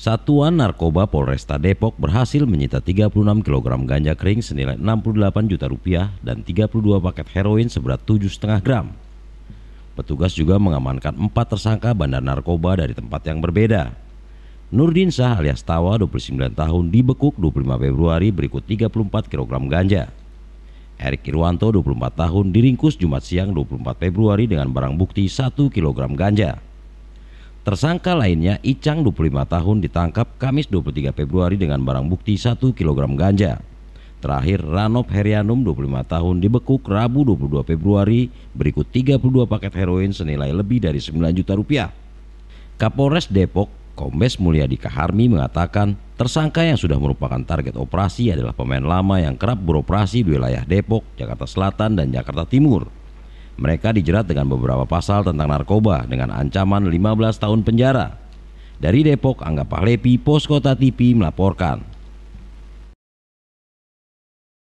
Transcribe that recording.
Satuan Narkoba Polresta Depok berhasil menyita 36 kg ganja kering senilai 68 juta rupiah dan 32 paket heroin seberat 7,5 gram. Petugas juga mengamankan empat tersangka bandar narkoba dari tempat yang berbeda. Nurdin Shah alias Tawa 29 tahun dibekuk 25 Februari berikut 34 kg ganja. Erik Irwanto 24 tahun diringkus Jumat siang 24 Februari dengan barang bukti 1 kg ganja. Tersangka lainnya Icang 25 tahun ditangkap Kamis 23 Februari dengan barang bukti 1 kg ganja. Terakhir Ranop Herianum 25 tahun dibekuk Rabu 22 Februari berikut 32 paket heroin senilai lebih dari 9 juta rupiah. Kapolres Depok Kombes Mulyadi Kaharmi mengatakan tersangka yang sudah merupakan target operasi adalah pemain lama yang kerap beroperasi di wilayah Depok, Jakarta Selatan, dan Jakarta Timur. Mereka dijerat dengan beberapa pasal tentang narkoba dengan ancaman 15 tahun penjara. Dari Depok, Angga Pahlepi, Poskota TV melaporkan.